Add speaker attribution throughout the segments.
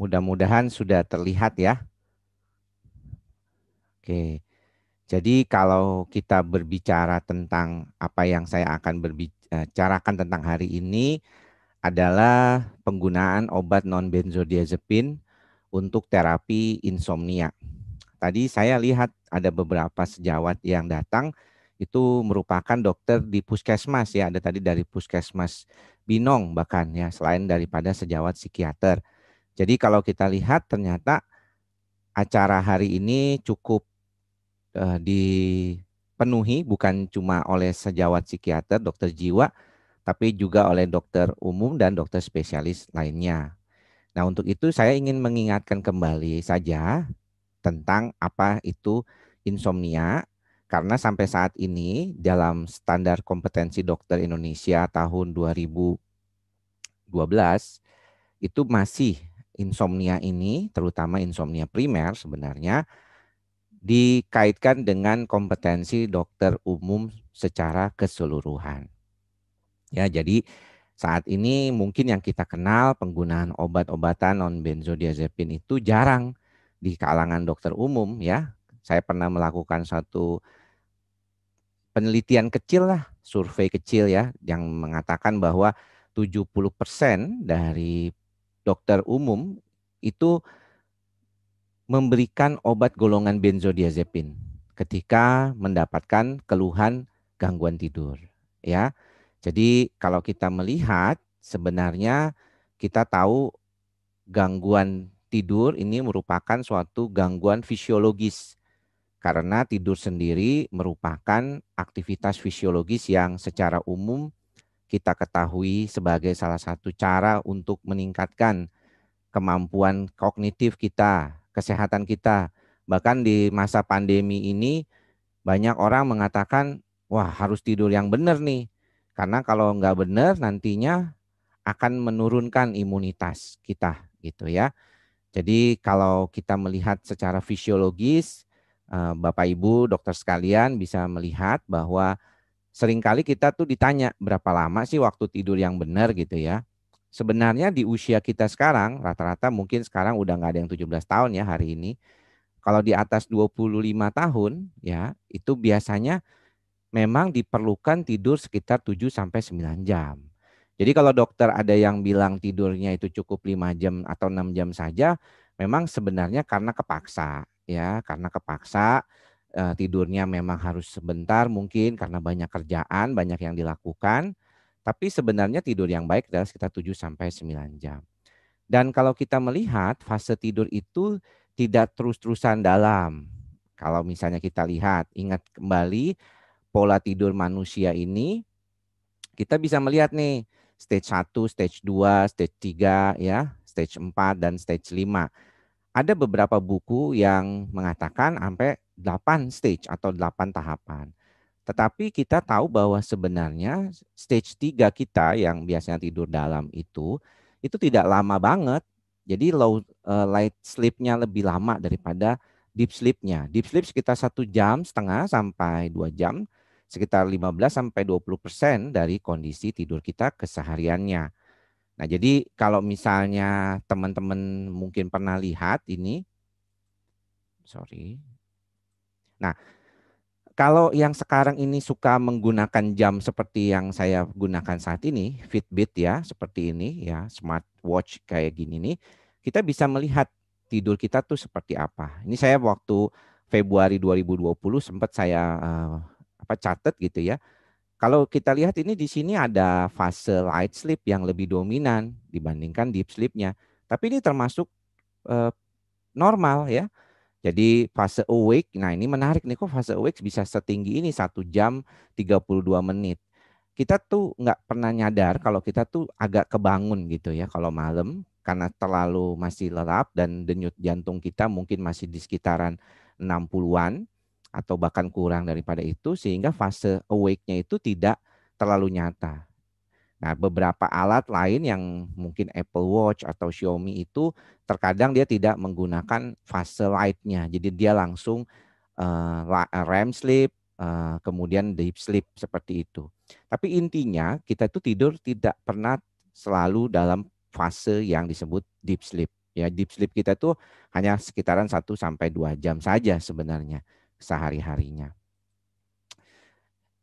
Speaker 1: Mudah-mudahan sudah terlihat ya. Oke. Jadi kalau kita berbicara tentang apa yang saya akan berbicarakan eh, tentang hari ini adalah penggunaan obat non benzodiazepin untuk terapi insomnia. Tadi saya lihat ada beberapa sejawat yang datang itu merupakan dokter di puskesmas ya ada tadi dari puskesmas Binong bahkan ya selain daripada sejawat psikiater. Jadi kalau kita lihat ternyata acara hari ini cukup uh, dipenuhi bukan cuma oleh sejawat psikiater, dokter jiwa, tapi juga oleh dokter umum dan dokter spesialis lainnya. Nah, untuk itu saya ingin mengingatkan kembali saja tentang apa itu insomnia karena sampai saat ini dalam standar kompetensi dokter Indonesia tahun 2012 itu masih insomnia ini, terutama insomnia primer sebenarnya, dikaitkan dengan kompetensi dokter umum secara keseluruhan. Ya, jadi saat ini mungkin yang kita kenal penggunaan obat-obatan non benzodiazepin itu jarang di kalangan dokter umum ya. Saya pernah melakukan satu penelitian kecil lah, survei kecil ya yang mengatakan bahwa 70% dari dokter umum itu memberikan obat golongan benzodiazepin ketika mendapatkan keluhan gangguan tidur ya. Jadi kalau kita melihat sebenarnya kita tahu gangguan tidur ini merupakan suatu gangguan fisiologis karena tidur sendiri merupakan aktivitas fisiologis yang secara umum kita ketahui sebagai salah satu cara untuk meningkatkan kemampuan kognitif kita, kesehatan kita. Bahkan di masa pandemi ini banyak orang mengatakan, wah harus tidur yang benar nih. Karena kalau nggak benar nantinya akan menurunkan imunitas kita gitu ya. Jadi kalau kita melihat secara fisiologis, eh, Bapak Ibu, dokter sekalian bisa melihat bahwa seringkali kita tuh ditanya berapa lama sih waktu tidur yang benar gitu ya. Sebenarnya di usia kita sekarang rata-rata mungkin sekarang udah nggak ada yang 17 tahun ya hari ini. Kalau di atas 25 tahun ya itu biasanya memang diperlukan tidur sekitar 7 sampai 9 jam. Jadi kalau dokter ada yang bilang tidurnya itu cukup 5 jam atau 6 jam saja, memang sebenarnya karena kepaksa ya, karena kepaksa uh, tidurnya memang harus sebentar mungkin karena banyak kerjaan, banyak yang dilakukan. Tapi sebenarnya tidur yang baik adalah sekitar 7 sampai 9 jam. Dan kalau kita melihat fase tidur itu tidak terus-terusan dalam. Kalau misalnya kita lihat, ingat kembali pola tidur manusia ini kita bisa melihat nih stage 1, stage 2, stage 3 ya, stage 4 dan stage 5. Ada beberapa buku yang mengatakan sampai 8 stage atau 8 tahapan. Tetapi kita tahu bahwa sebenarnya stage 3 kita yang biasanya tidur dalam itu itu tidak lama banget. Jadi low uh, light sleep-nya lebih lama daripada deep sleep-nya. Deep sleep sekitar satu jam setengah sampai 2 jam, sekitar 15 sampai 20 persen dari kondisi tidur kita kesehariannya. Nah, jadi kalau misalnya teman-teman mungkin pernah lihat ini, sorry, Nah, kalau yang sekarang ini suka menggunakan jam seperti yang saya gunakan saat ini, Fitbit ya, seperti ini ya, smartwatch kayak gini nih, kita bisa melihat tidur kita tuh seperti apa. Ini saya waktu Februari 2020 sempat saya uh, apa catat gitu ya. Kalau kita lihat ini di sini ada fase light sleep yang lebih dominan dibandingkan deep sleepnya, Tapi ini termasuk uh, normal ya jadi fase awake, nah ini menarik nih kok fase awake bisa setinggi ini satu jam 32 menit. Kita tuh nggak pernah nyadar hmm. kalau kita tuh agak kebangun gitu ya kalau malam karena terlalu masih lelap dan denyut jantung kita mungkin masih di sekitaran 60-an atau bahkan kurang daripada itu sehingga fase awake-nya itu tidak terlalu nyata. Nah, beberapa alat lain yang mungkin Apple Watch atau Xiaomi itu terkadang dia tidak menggunakan fase light-nya. Jadi dia langsung uh, eh, eh, REM sleep, uh, eh, kemudian deep sleep seperti itu. Tapi intinya kita itu tidur tidak pernah selalu dalam fase yang disebut deep sleep. Ya, deep sleep kita itu hanya sekitaran 1 sampai dua jam saja sebenarnya sehari-harinya.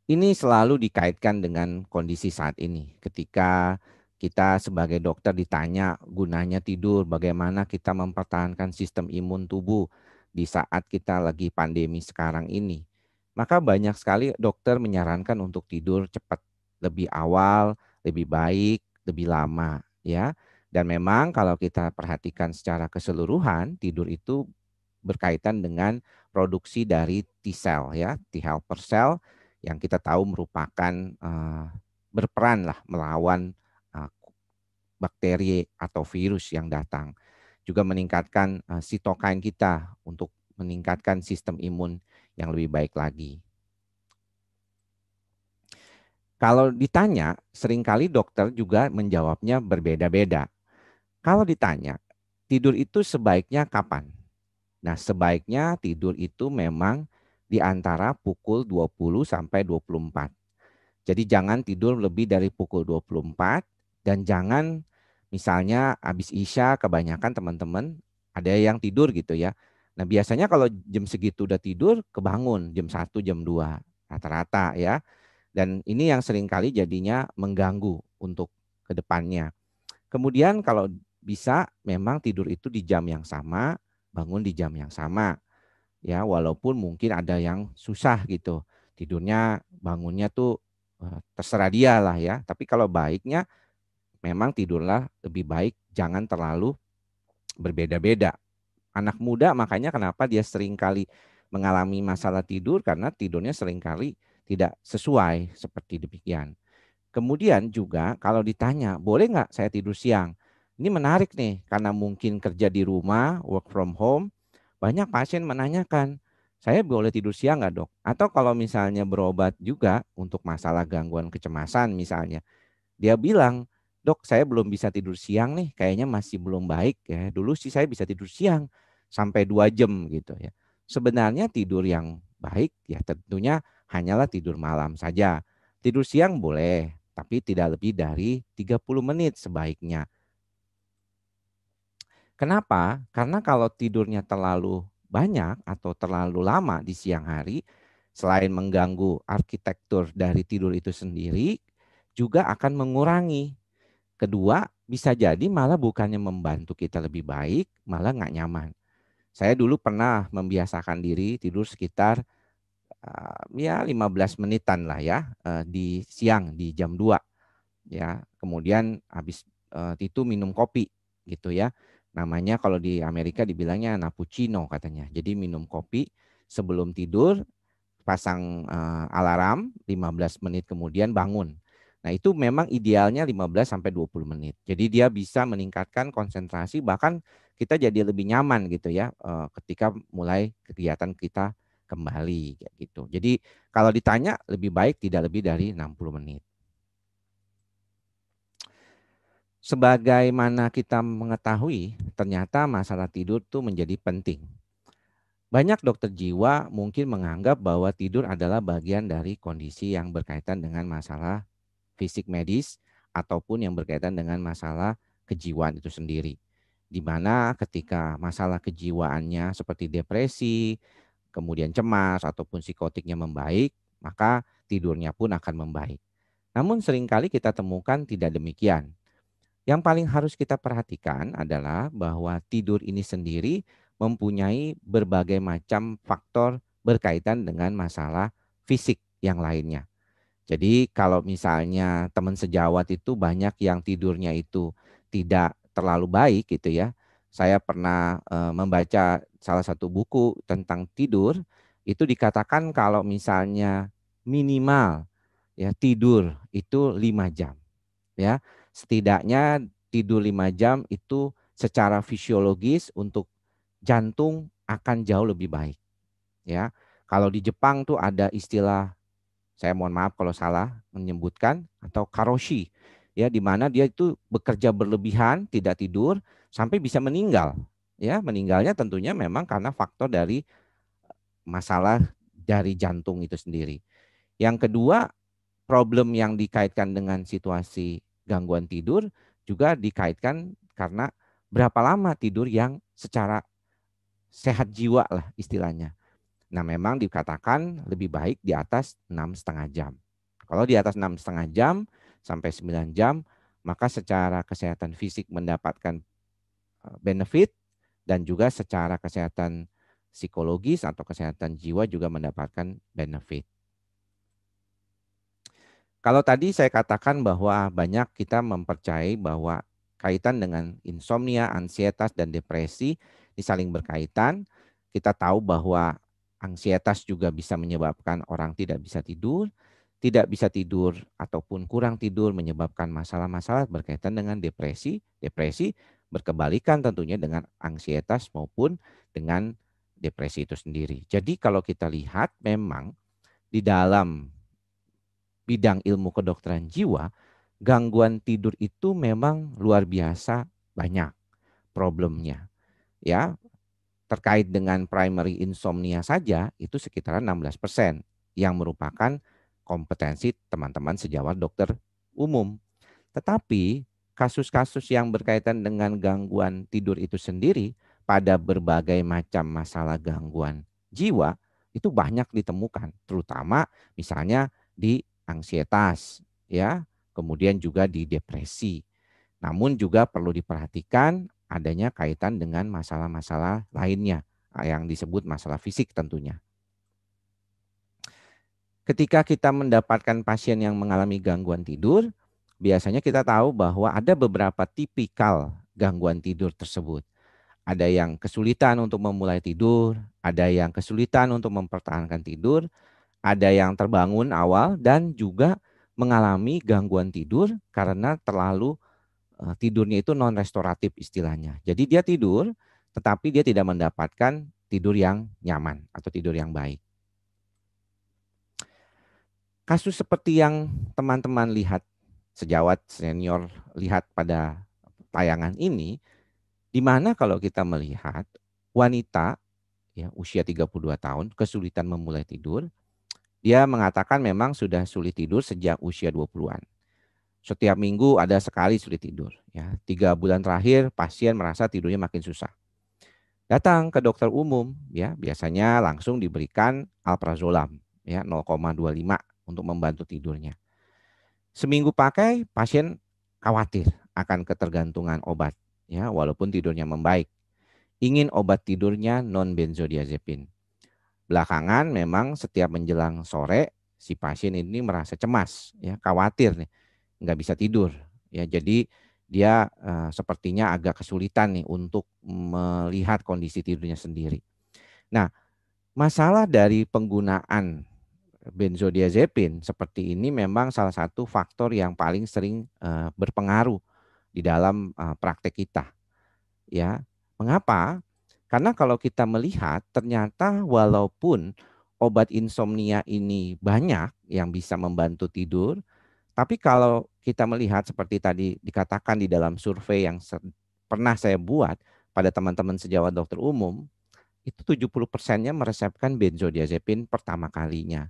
Speaker 1: Ini selalu dikaitkan dengan kondisi saat ini. Ketika kita sebagai dokter ditanya gunanya tidur, bagaimana kita mempertahankan sistem imun tubuh di saat kita lagi pandemi sekarang ini. Maka banyak sekali dokter menyarankan untuk tidur cepat, lebih awal, lebih baik, lebih lama, ya. Dan memang kalau kita perhatikan secara keseluruhan, tidur itu berkaitan dengan produksi dari T cell ya, T helper cell yang kita tahu merupakan uh, berperan lah melawan uh, bakteri atau virus yang datang. Juga meningkatkan uh, eh, sitokain kita untuk meningkatkan sistem imun yang lebih baik lagi. Kalau ditanya, seringkali dokter juga menjawabnya berbeda-beda. Kalau ditanya, tidur itu sebaiknya kapan? Nah, sebaiknya tidur itu memang di antara pukul 20 sampai 24. Jadi jangan tidur lebih dari pukul 24 dan jangan misalnya habis Isya kebanyakan teman-teman ada yang tidur gitu ya. Nah biasanya kalau jam segitu udah tidur kebangun jam 1, jam 2 rata-rata ya. Dan ini yang seringkali jadinya mengganggu untuk kedepannya. Kemudian kalau bisa memang tidur itu di jam yang sama, bangun di jam yang sama ya walaupun mungkin ada yang susah gitu tidurnya bangunnya tuh eh, terserah dia lah ya tapi kalau baiknya memang tidurlah lebih baik jangan terlalu berbeda-beda anak muda makanya kenapa dia sering kali mengalami masalah tidur karena tidurnya sering kali tidak sesuai seperti demikian kemudian juga kalau ditanya boleh nggak saya tidur siang ini menarik nih karena mungkin kerja di rumah work from home banyak pasien menanyakan, saya boleh tidur siang nggak dok? Atau kalau misalnya berobat juga untuk masalah gangguan kecemasan misalnya, dia bilang, dok saya belum bisa tidur siang nih, kayaknya masih belum baik ya. Dulu sih saya bisa tidur siang sampai dua jam gitu ya. Sebenarnya tidur yang baik ya tentunya hanyalah tidur malam saja. Tidur siang boleh, tapi tidak lebih dari 30 menit sebaiknya. Kenapa? Karena kalau tidurnya terlalu banyak atau terlalu lama di siang hari, selain mengganggu arsitektur dari tidur itu sendiri, juga akan mengurangi. Kedua, bisa jadi malah bukannya membantu kita lebih baik, malah nggak nyaman. Saya dulu pernah membiasakan diri tidur sekitar ya 15 menitan lah ya di siang di jam 2. Ya, kemudian habis itu minum kopi gitu ya. Namanya kalau di Amerika dibilangnya Napuccino katanya. Jadi minum kopi sebelum tidur, pasang uh, alarm 15 menit kemudian bangun. Nah, itu memang idealnya 15 sampai 20 menit. Jadi dia bisa meningkatkan konsentrasi bahkan kita jadi lebih nyaman gitu ya eh, ketika mulai kegiatan kita kembali gitu. Jadi kalau ditanya lebih baik tidak lebih dari 60 menit sebagaimana kita mengetahui, ternyata masalah tidur itu menjadi penting. Banyak dokter jiwa mungkin menganggap bahwa tidur adalah bagian dari kondisi yang berkaitan dengan masalah fisik medis ataupun yang berkaitan dengan masalah kejiwaan itu sendiri. Di mana ketika masalah kejiwaannya seperti depresi, kemudian cemas ataupun psikotiknya membaik, maka tidurnya pun akan membaik. Namun seringkali kita temukan tidak demikian yang paling harus kita perhatikan adalah bahwa tidur ini sendiri mempunyai berbagai macam faktor berkaitan dengan masalah fisik yang lainnya. Jadi kalau misalnya teman sejawat itu banyak yang tidurnya itu tidak terlalu baik gitu ya. Saya pernah eh, membaca salah satu buku tentang tidur itu dikatakan kalau misalnya minimal ya tidur itu 5 jam ya setidaknya tidur 5 jam itu secara fisiologis untuk jantung akan jauh lebih baik. Ya. Kalau di Jepang tuh ada istilah saya mohon maaf kalau salah menyebutkan atau karoshi ya di mana dia itu bekerja berlebihan, tidak tidur sampai bisa meninggal. Ya, meninggalnya tentunya memang karena faktor dari eh, masalah dari jantung itu sendiri. Yang kedua, problem yang dikaitkan dengan situasi gangguan tidur juga dikaitkan karena berapa lama tidur yang secara sehat jiwa lah istilahnya. Nah memang dikatakan lebih baik di atas enam setengah jam. Kalau di atas enam setengah jam sampai 9 jam, maka secara kesehatan fisik mendapatkan eh, benefit dan juga secara kesehatan psikologis atau kesehatan jiwa juga mendapatkan benefit. Kalau tadi saya katakan bahwa banyak kita mempercayai bahwa kaitan dengan insomnia, ansietas, dan depresi ini saling berkaitan. Kita tahu bahwa ansietas juga bisa menyebabkan orang tidak bisa tidur, tidak bisa tidur ataupun kurang tidur menyebabkan masalah-masalah berkaitan dengan depresi. Depresi berkebalikan tentunya dengan ansietas maupun dengan depresi itu sendiri. Jadi kalau kita lihat memang di dalam bidang ilmu kedokteran jiwa, gangguan tidur itu memang luar biasa banyak problemnya. Ya, terkait dengan primary insomnia saja itu sekitar 16% yang merupakan kompetensi teman-teman sejawat dokter umum. Tetapi kasus-kasus yang berkaitan dengan gangguan tidur itu sendiri pada berbagai macam masalah gangguan jiwa itu banyak ditemukan, terutama misalnya di ansietas, ya, kemudian juga di depresi. Namun juga perlu diperhatikan adanya kaitan dengan masalah-masalah lainnya ah, yang disebut masalah fisik tentunya. Ketika kita mendapatkan pasien yang mengalami gangguan tidur, biasanya kita tahu bahwa ada beberapa tipikal gangguan tidur tersebut. Ada yang kesulitan untuk memulai tidur, ada yang kesulitan untuk mempertahankan tidur, ada yang terbangun awal dan juga mengalami gangguan tidur karena terlalu eh, tidurnya itu non restoratif istilahnya. Jadi dia tidur tetapi dia tidak mendapatkan tidur yang nyaman atau tidur yang baik. Kasus seperti yang teman-teman lihat sejawat senior lihat pada tayangan ini di mana kalau kita melihat wanita ya usia 32 tahun kesulitan memulai tidur dia mengatakan memang sudah sulit tidur sejak usia 20-an. Setiap minggu ada sekali sulit tidur. Ya, tiga bulan terakhir pasien merasa tidurnya makin susah. Datang ke dokter umum, ya biasanya langsung diberikan alprazolam, ya 0,25 untuk membantu tidurnya. Seminggu pakai, pasien khawatir akan ketergantungan obat, ya walaupun tidurnya membaik. Ingin obat tidurnya non benzodiazepin belakangan memang setiap menjelang sore si pasien ini merasa cemas, ya khawatir nih, nggak bisa tidur, ya jadi dia uh, sepertinya agak kesulitan nih untuk melihat kondisi tidurnya sendiri. Nah, masalah dari penggunaan benzodiazepin seperti ini memang salah satu faktor yang paling sering uh, berpengaruh di dalam uh, praktek kita. Ya, mengapa? Karena kalau kita melihat ternyata walaupun obat insomnia ini banyak yang bisa membantu tidur, tapi kalau kita melihat seperti tadi dikatakan di dalam survei yang pernah saya buat pada teman-teman sejawat dokter umum, itu 70 persennya meresepkan benzodiazepin pertama kalinya.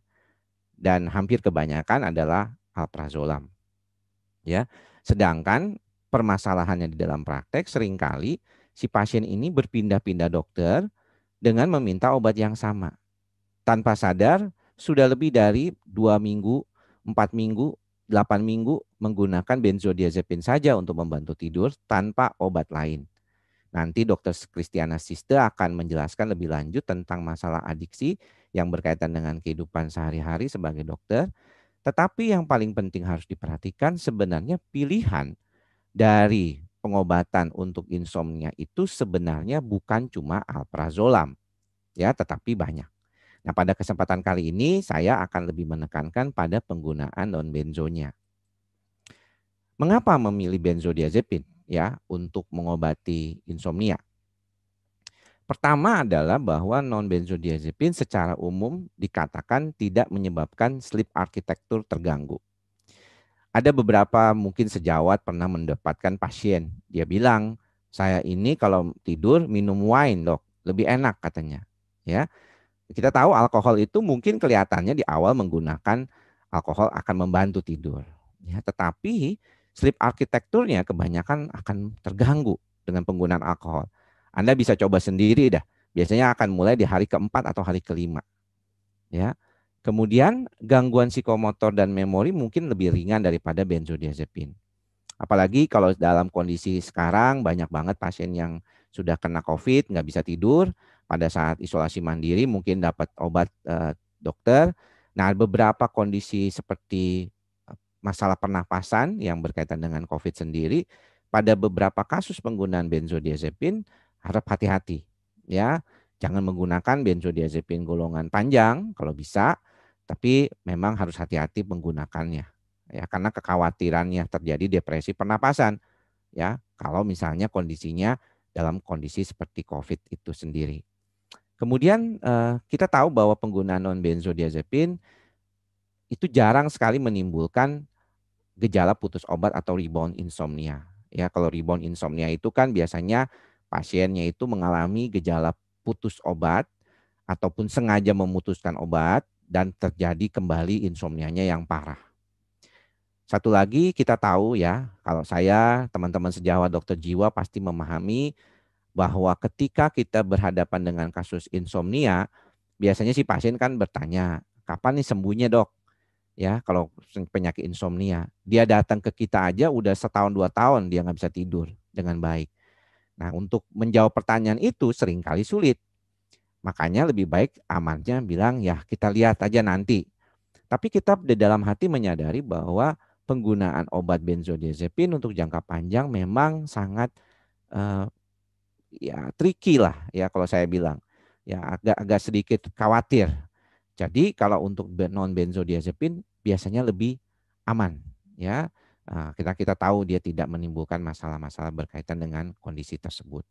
Speaker 1: Dan hampir kebanyakan adalah alprazolam. Ya, sedangkan permasalahannya di dalam praktek seringkali si pasien ini berpindah-pindah dokter dengan meminta obat yang sama. Tanpa sadar sudah lebih dari dua minggu, empat minggu, delapan minggu menggunakan benzodiazepin saja untuk membantu tidur tanpa obat lain. Nanti dokter Kristiana Siste akan menjelaskan lebih lanjut tentang masalah adiksi yang berkaitan dengan kehidupan sehari-hari sebagai dokter. Tetapi yang paling penting harus diperhatikan sebenarnya pilihan dari pengobatan untuk insomnia itu sebenarnya bukan cuma alprazolam, ya, tetapi banyak. Nah, pada kesempatan kali ini saya akan lebih menekankan pada penggunaan non benzonya. Mengapa memilih benzodiazepin ya untuk mengobati insomnia? Pertama adalah bahwa non benzodiazepin secara umum dikatakan tidak menyebabkan sleep arsitektur terganggu ada beberapa mungkin sejawat pernah mendapatkan pasien. Dia bilang, saya ini kalau tidur minum wine dok, lebih enak katanya. Ya, kita tahu alkohol itu mungkin kelihatannya di awal menggunakan alkohol akan membantu tidur. Ya, tetapi sleep arsitekturnya kebanyakan akan terganggu dengan penggunaan alkohol. Anda bisa coba sendiri dah. Biasanya akan mulai di hari keempat atau hari kelima. Ya, Kemudian gangguan psikomotor dan memori mungkin lebih ringan daripada benzodiazepin. Apalagi kalau dalam kondisi sekarang banyak banget pasien yang sudah kena COVID, nggak bisa tidur, pada saat isolasi mandiri mungkin dapat obat eh, dokter. Nah, beberapa kondisi seperti eh, masalah pernapasan yang berkaitan dengan COVID sendiri, pada beberapa kasus penggunaan benzodiazepin harap hati-hati ya Jangan menggunakan benzodiazepin golongan panjang kalau bisa, tapi memang harus hati-hati menggunakannya ya karena kekhawatirannya terjadi depresi pernapasan ya kalau misalnya kondisinya dalam kondisi seperti COVID itu sendiri. Kemudian eh, kita tahu bahwa penggunaan non benzodiazepin itu jarang sekali menimbulkan gejala putus obat atau rebound insomnia. Ya, kalau rebound insomnia itu kan biasanya pasiennya itu mengalami gejala putus obat ataupun sengaja memutuskan obat dan terjadi kembali insomnianya yang parah. Satu lagi kita tahu ya, kalau saya teman-teman sejawat dokter jiwa pasti memahami bahwa ketika kita berhadapan dengan kasus insomnia, biasanya si pasien kan bertanya, kapan nih sembuhnya dok? Ya, kalau penyakit insomnia, dia datang ke kita aja udah setahun dua tahun dia nggak bisa tidur dengan baik. Nah, untuk menjawab pertanyaan itu seringkali sulit. Makanya lebih baik amannya bilang ya kita lihat aja nanti. Tapi kita di dalam hati menyadari bahwa penggunaan obat benzodiazepin untuk jangka panjang memang sangat uh, ya tricky lah ya kalau saya bilang. Ya agak agak sedikit khawatir. Jadi kalau untuk non benzodiazepin biasanya lebih aman ya Ah, kita kita tahu dia tidak menimbulkan masalah-masalah berkaitan dengan kondisi tersebut.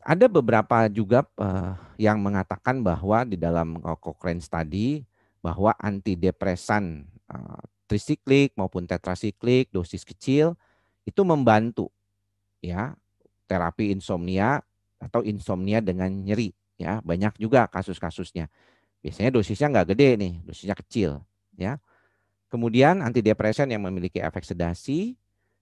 Speaker 1: Ada beberapa juga eh, yang mengatakan bahwa di dalam eh, Cochrane study bahwa antidepresan eh, trisiklik maupun tetrasiklik dosis kecil itu membantu ya terapi insomnia atau insomnia dengan nyeri ya banyak juga kasus-kasusnya. Biasanya dosisnya nggak gede nih, dosisnya kecil, ya. Kemudian antidepresan yang memiliki efek sedasi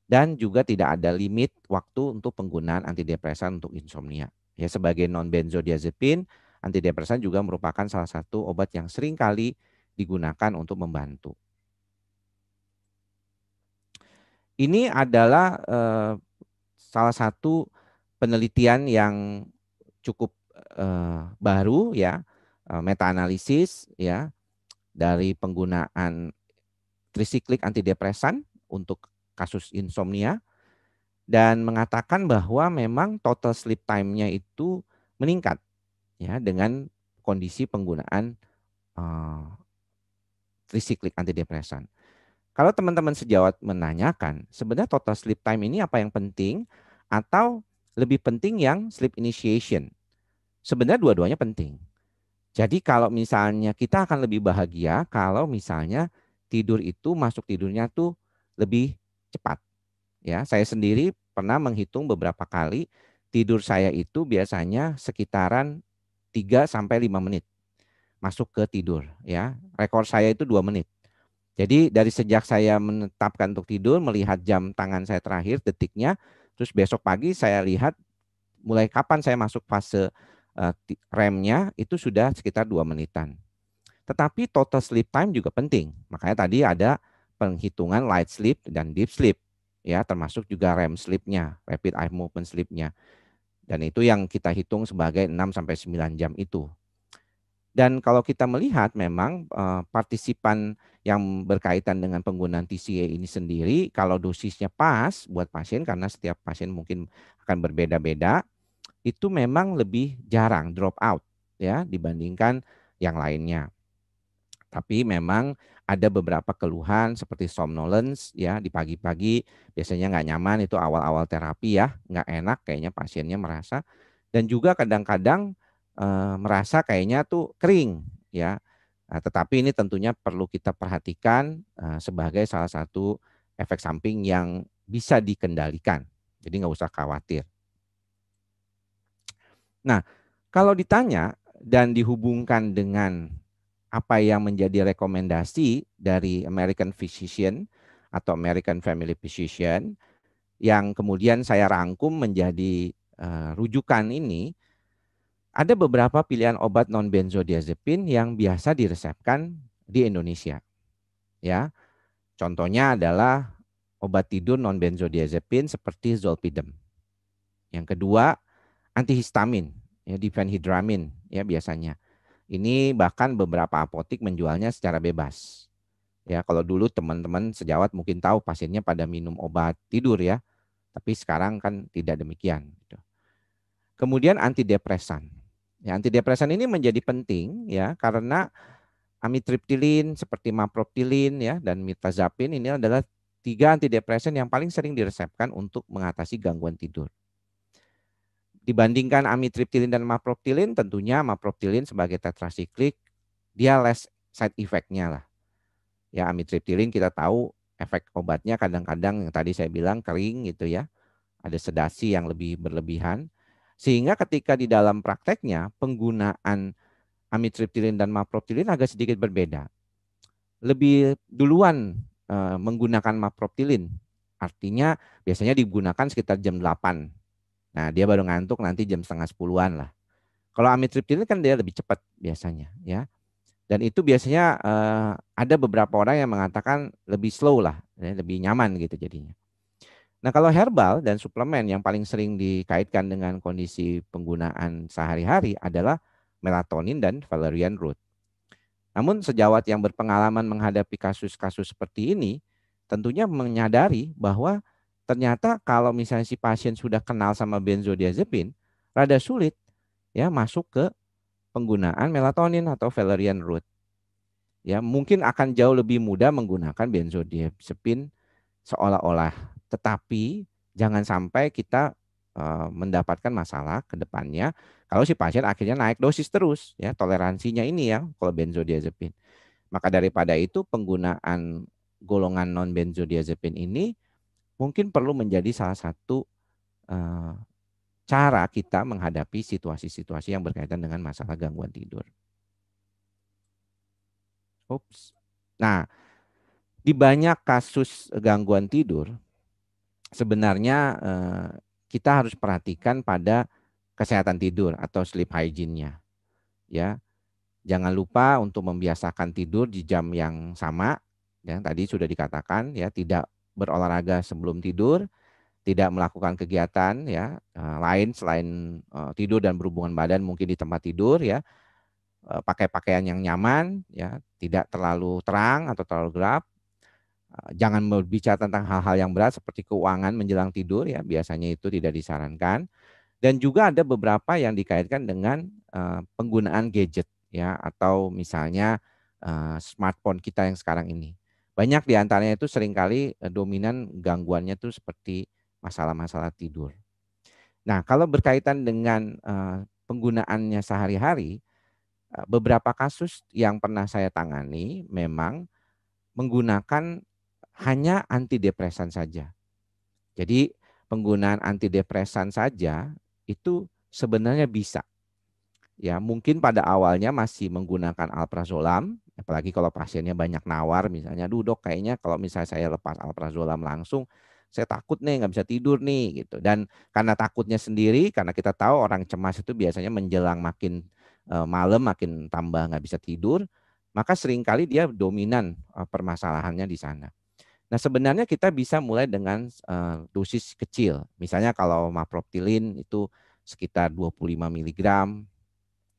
Speaker 1: dan juga tidak ada limit waktu untuk penggunaan antidepresan untuk insomnia. Ya sebagai non benzodiazepin, antidepresan juga merupakan salah satu obat yang sering kali digunakan untuk membantu. Ini adalah eh, salah satu penelitian yang cukup Eh, baru ya, eh, meta analisis ya dari penggunaan trisiklik antidepresan untuk kasus insomnia dan mengatakan bahwa memang total sleep time-nya itu meningkat ya dengan kondisi penggunaan uh, trisiklik antidepresan. Kalau teman-teman sejawat menanyakan, sebenarnya total sleep time ini apa yang penting atau lebih penting yang sleep initiation Sebenarnya dua-duanya penting. Jadi kalau misalnya kita akan lebih bahagia kalau misalnya tidur itu masuk tidurnya tuh lebih cepat. Ya, saya sendiri pernah menghitung beberapa kali tidur saya itu biasanya sekitaran 3 sampai 5 menit masuk ke tidur ya. Rekor saya itu 2 menit. Jadi dari sejak saya menetapkan untuk tidur, melihat jam tangan saya terakhir detiknya, terus besok pagi saya lihat mulai kapan saya masuk fase Eh, remnya itu sudah sekitar dua menitan. Tetapi total sleep time juga penting. Makanya tadi ada penghitungan light sleep dan deep sleep ya termasuk juga REM sleep-nya, rapid eye movement sleep-nya. Dan itu yang kita hitung sebagai 6 9 jam itu. Dan kalau kita melihat memang eh, partisipan yang berkaitan dengan penggunaan TCA ini sendiri kalau dosisnya pas buat pasien karena setiap pasien mungkin akan berbeda-beda itu memang lebih jarang drop out ya dibandingkan yang lainnya. Tapi memang ada beberapa keluhan seperti somnolence ya di pagi-pagi biasanya nggak nyaman itu awal-awal terapi ya nggak enak kayaknya pasiennya merasa dan juga kadang-kadang e, merasa kayaknya tuh kering ya nah, tetapi ini tentunya perlu kita perhatikan e, sebagai salah satu efek samping yang bisa dikendalikan jadi nggak usah khawatir Nah, kalau ditanya dan dihubungkan dengan apa yang menjadi rekomendasi dari American Physician atau American Family Physician yang kemudian saya rangkum menjadi uh, rujukan ini, ada beberapa pilihan obat non benzodiazepin yang biasa diresepkan di Indonesia. Ya. Contohnya adalah obat tidur non benzodiazepin seperti zolpidem. Yang kedua, antihistamin ya difenhidramin ya biasanya. Ini bahkan beberapa apotik menjualnya secara bebas. Ya, kalau dulu teman-teman sejawat mungkin tahu pasiennya pada minum obat tidur ya. Tapi sekarang kan tidak demikian gitu. Kemudian antidepresan. Ya, antidepresan ini menjadi penting ya karena amitriptilin seperti maproptilin ya dan mirtazapin ini adalah tiga antidepresan yang paling sering diresepkan untuk mengatasi gangguan tidur dibandingkan amitriptilin dan maproptilin, tentunya maproptilin sebagai tetrasiklik dia less side effect-nya lah. Ya amitriptilin kita tahu efek obatnya kadang-kadang yang tadi saya bilang kering gitu ya. Ada sedasi yang lebih berlebihan. Sehingga ketika di dalam prakteknya penggunaan amitriptilin dan maproptilin agak sedikit berbeda. Lebih duluan e, menggunakan maproptilin. Artinya biasanya digunakan sekitar jam 8 Nah dia baru ngantuk nanti jam setengah sepuluhan lah. Kalau amitriptilin kan dia lebih cepat biasanya ya. Dan itu biasanya eh, ada beberapa orang yang mengatakan lebih slow lah, ya, lebih nyaman gitu jadinya. Nah kalau herbal dan suplemen yang paling sering dikaitkan dengan kondisi penggunaan sehari-hari adalah melatonin dan valerian root. Namun sejawat yang berpengalaman menghadapi kasus-kasus seperti ini tentunya menyadari bahwa ternyata kalau misalnya si pasien sudah kenal sama benzodiazepin, rada sulit ya masuk ke penggunaan melatonin atau valerian root. Ya, mungkin akan jauh lebih mudah menggunakan benzodiazepin seolah-olah. Tetapi jangan sampai kita eh, mendapatkan masalah ke depannya kalau si pasien akhirnya naik dosis terus ya toleransinya ini ya kalau benzodiazepin. Maka daripada itu penggunaan golongan non benzodiazepin ini mungkin perlu menjadi salah satu eh, cara kita menghadapi situasi-situasi yang berkaitan dengan masalah gangguan tidur. Oops. Nah, di banyak kasus gangguan tidur sebenarnya eh, kita harus perhatikan pada kesehatan tidur atau sleep hygiene-nya. Ya. Jangan lupa untuk membiasakan tidur di jam yang sama, ya tadi sudah dikatakan ya, tidak berolahraga sebelum tidur, tidak melakukan kegiatan ya eh, lain selain eh, tidur dan berhubungan badan mungkin di tempat tidur ya eh, pakai pakaian yang nyaman ya tidak terlalu terang atau terlalu gelap jangan berbicara tentang hal-hal yang berat seperti keuangan menjelang tidur ya biasanya itu tidak disarankan dan juga ada beberapa yang dikaitkan dengan penggunaan gadget ya atau misalnya smartphone kita yang sekarang ini banyak di antaranya itu seringkali eh, dominan gangguannya itu seperti masalah-masalah tidur. Nah, kalau berkaitan dengan eh, penggunaannya sehari-hari, eh, beberapa kasus yang pernah saya tangani memang menggunakan hanya antidepresan saja. Jadi penggunaan antidepresan saja itu sebenarnya bisa. Ya, mungkin pada awalnya masih menggunakan alprazolam Apalagi kalau pasiennya banyak nawar misalnya, duduk kayaknya kalau misalnya saya lepas alprazolam langsung, saya takut nih nggak bisa tidur nih gitu. Dan karena takutnya sendiri, karena kita tahu orang cemas itu biasanya menjelang makin uh, malam makin tambah nggak bisa tidur, maka seringkali dia dominan uh, permasalahannya di sana. Nah sebenarnya kita bisa mulai dengan uh, dosis kecil. Misalnya kalau maproptilin itu sekitar 25 mg,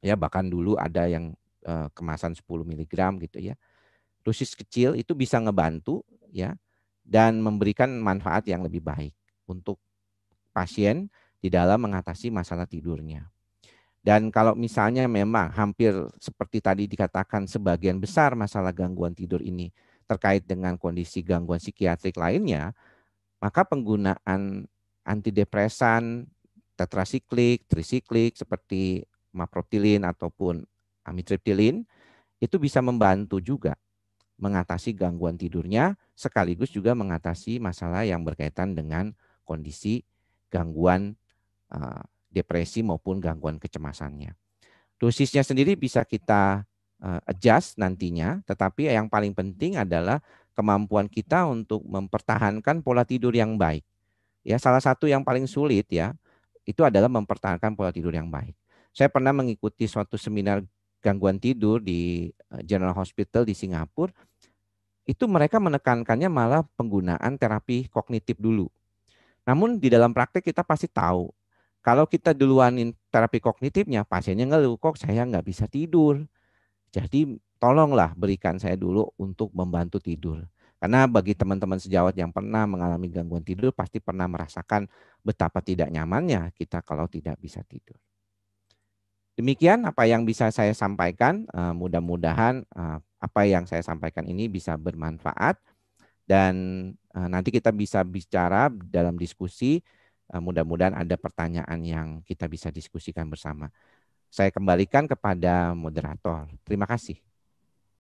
Speaker 1: ya bahkan dulu ada yang Eh, kemasan 10 mg gitu ya. Dosis kecil itu bisa ngebantu ya dan memberikan manfaat yang lebih baik untuk pasien di dalam mengatasi masalah tidurnya. Dan kalau misalnya memang hampir seperti tadi dikatakan sebagian besar masalah gangguan tidur ini terkait dengan kondisi gangguan psikiatrik lainnya, maka penggunaan antidepresan, tetrasiklik, trisiklik seperti maprotilin ataupun amitriptilin itu bisa membantu juga mengatasi gangguan tidurnya sekaligus juga mengatasi masalah yang berkaitan dengan kondisi gangguan eh, depresi maupun gangguan kecemasannya. Dosisnya sendiri bisa kita eh, adjust nantinya, tetapi yang paling penting adalah kemampuan kita untuk mempertahankan pola tidur yang baik. Ya, salah satu yang paling sulit ya, itu adalah mempertahankan pola tidur yang baik. Saya pernah mengikuti suatu seminar gangguan tidur di eh, General Hospital di Singapura, itu mereka menekankannya malah penggunaan terapi kognitif dulu. Namun di dalam praktik kita pasti tahu, kalau kita duluanin terapi kognitifnya, pasiennya ngeluh, kok saya nggak bisa tidur. Jadi tolonglah berikan saya dulu untuk membantu tidur. Karena bagi teman-teman sejawat yang pernah mengalami gangguan tidur pasti pernah merasakan betapa tidak nyamannya kita kalau tidak bisa tidur. Demikian apa yang bisa saya sampaikan. Eh, mudah-mudahan eh, apa yang saya sampaikan ini bisa bermanfaat dan eh, nanti kita bisa bicara dalam diskusi. Mudah-mudahan ada pertanyaan yang kita bisa diskusikan bersama. Saya kembalikan kepada moderator. Terima kasih.